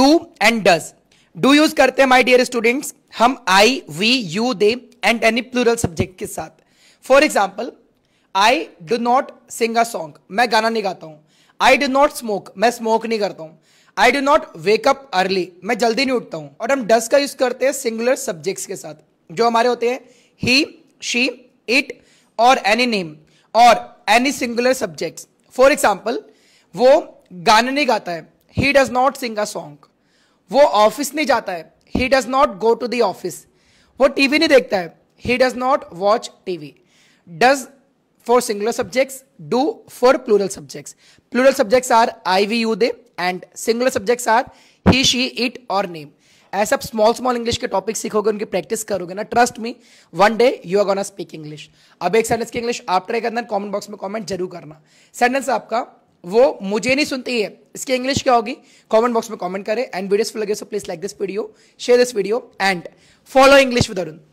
do and does do use करते हैं my dear students हम I we you they and any plural subject के साथ for example I do not sing a song मैं गाना नहीं गाता हूं आई डो नॉट स्मोक मैं स्मोक नहीं करता हूं I do not wake up early मैं जल्दी नहीं उठता हूं और हम डस का यूज करते हैं सिंगुलर सब्जेक्ट्स के साथ जो हमारे होते हैं ही शी इट और एनी नेम और any singular subject for example वो गाना नहीं गाता है he does not sing a song वो ऑफिस नहीं जाता है he does not go to the office वो टीवी नहीं देखता है he does not watch TV does for singular subjects, do for plural subject plural subjects are I we you they and singular subjects are he she it और name ऐसे आप small small English के topic सीखोगे उनकी practice करोगे ना trust me one day you are gonna speak English अब एक सेंटेंस की इंग्लिश आप ट्राई करना कमेंट बॉक्स में कमेंट जरूर करना सेंटेंस आपका वो मुझे नहीं सुनती है इसकी इंग्लिश क्या होगी कमेंट बॉक्स में कमेंट करें एंड वीडियोस लगे so please like this video share this video and follow English with Arun